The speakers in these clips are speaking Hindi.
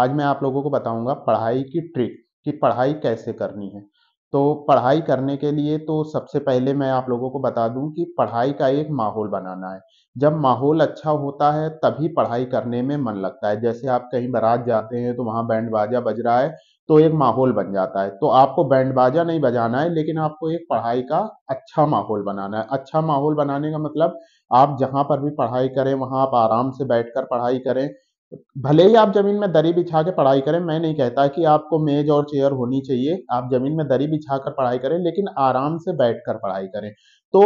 आज मैं आप लोगों को बताऊंगा पढ़ाई की ट्रिक कि पढ़ाई कैसे करनी है तो पढ़ाई करने के लिए तो सबसे पहले मैं आप लोगों को बता दूं कि पढ़ाई का एक माहौल बनाना है जब माहौल अच्छा होता है तभी पढ़ाई करने में मन लगता है जैसे आप कहीं बारात जाते हैं तो वहाँ बैंड बाजा बज रहा है तो एक माहौल बन जाता है तो आपको बैंड बाजा नहीं बजाना है लेकिन आपको एक पढ़ाई का अच्छा माहौल बनाना है अच्छा माहौल बनाने का मतलब आप जहाँ पर भी पढ़ाई करें वहाँ आप आराम से बैठकर पढ़ाई करें भले ही आप ज़मीन में दरी बिछा के पढ़ाई करें, मैं नहीं कहता कि आपको मेज़ और चेयर होनी चाहिए। आप ज़मीन में दरी बिछा कर पढ़ाई करें, लेकिन आराम से बैठ कर पढ़ाई करें। तो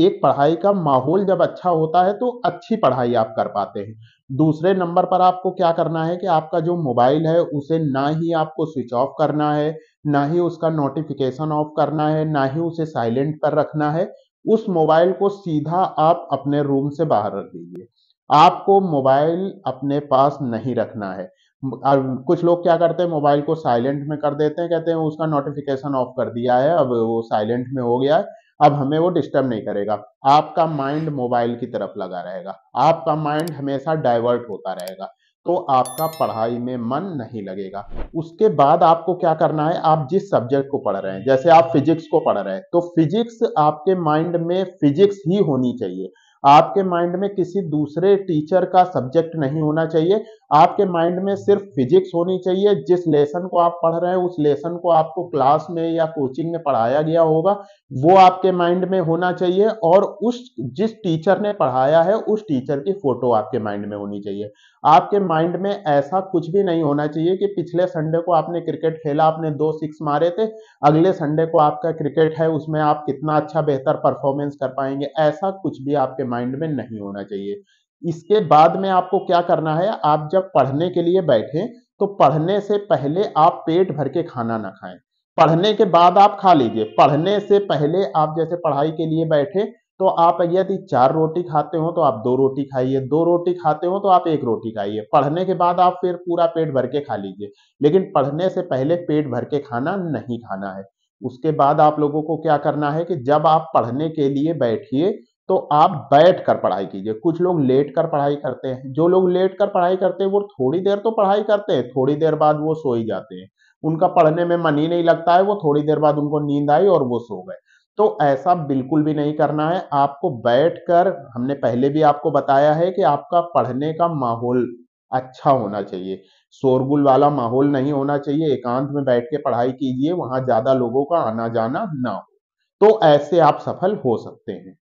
एक पढ़ाई का माहौल जब अच्छा होता है, तो अच्छी पढ़ाई आप कर पाते हैं। दूसरे नंबर पर आपको क्या करना है कि आपका जो मोबाइल है, उसे ना ही आपको स्विच ऑफ करना है, ना ही उसका नोटिफ़िकेशन ऑफ करना है, ना ही उसे साइलेंट पर रखना है। उस मोबाइल को सीधा आप अपने रूम से बाहर रख दीजिए। आपको मोबाइल अपने पास नहीं रखना है कुछ लोग क्या करते हैं मोबाइल को साइलेंट में कर देते हैं कहते हैं उसका नोटिफिकेशन ऑफ कर दिया है अब वो साइलेंट में हो गया है अब हमें वो डिस्टर्ब नहीं करेगा आपका माइंड मोबाइल की तरफ लगा रहेगा आपका माइंड हमेशा डाइवर्ट होता रहेगा तो आपका पढ़ाई में मन नहीं लगेगा उसके बाद आपको क्या करना है आप जिस सब्जेक्ट को पढ़ रहे हैं जैसे आप फिजिक्स को पढ़ रहे हैं तो फिजिक्स आपके माइंड में फिजिक्स ही होनी चाहिए आपके माइंड में किसी दूसरे टीचर का सब्जेक्ट नहीं होना चाहिए आपके माइंड में सिर्फ फिजिक्स होनी चाहिए जिस लेसन को आप पढ़ रहे हैं उस लेसन को आपको क्लास में या कोचिंग में पढ़ाया गया होगा वो आपके माइंड में होना चाहिए और उस जिस टीचर ने पढ़ाया है उस टीचर की फोटो आपके माइंड में होनी चाहिए आपके माइंड में ऐसा कुछ भी नहीं होना चाहिए कि पिछले संडे को आपने क्रिकेट खेला आपने दो सिक्स मारे थे अगले संडे को आपका क्रिकेट है उसमें आप कितना अच्छा बेहतर परफॉर्मेंस कर पाएंगे ऐसा कुछ भी आपके माइंड में नहीं होना चाहिए इसके बाद में आपको क्या करना है आप जब पढ़ने के लिए बैठे तो पढ़ने से पहले आप पेट भर के खाना ना खाएं पढ़ने के बाद आप खा लीजिए पढ़ने से पहले आप जैसे पढ़ाई के लिए बैठे तो आप यदि चार रोटी खाते हो तो आप दो रोटी खाइए दो रोटी खाते हो तो आप एक रोटी खाइए पढ़ने के बाद आप फिर पूरा पेट भर के खा लीजिए लेकिन पढ़ने से पहले पेट भर के खाना नहीं खाना है उसके बाद आप लोगों को क्या करना है कि जब आप पढ़ने के लिए बैठिए तो आप बैठ कर पढ़ाई कीजिए कुछ लोग लेट कर पढ़ाई करते हैं जो लोग लेट कर पढ़ाई करते हैं वो थोड़ी देर तो पढ़ाई करते हैं थोड़ी देर बाद वो सो ही जाते हैं उनका पढ़ने में मन ही नहीं लगता है वो थोड़ी देर बाद उनको नींद आई और वो सो गए तो ऐसा बिल्कुल भी नहीं करना है आपको बैठकर हमने पहले भी आपको बताया है कि आपका पढ़ने का माहौल अच्छा होना चाहिए शोरगुल वाला माहौल नहीं होना चाहिए एकांत में बैठ के पढ़ाई कीजिए वहां ज्यादा लोगों का आना जाना ना हो तो ऐसे आप सफल हो सकते हैं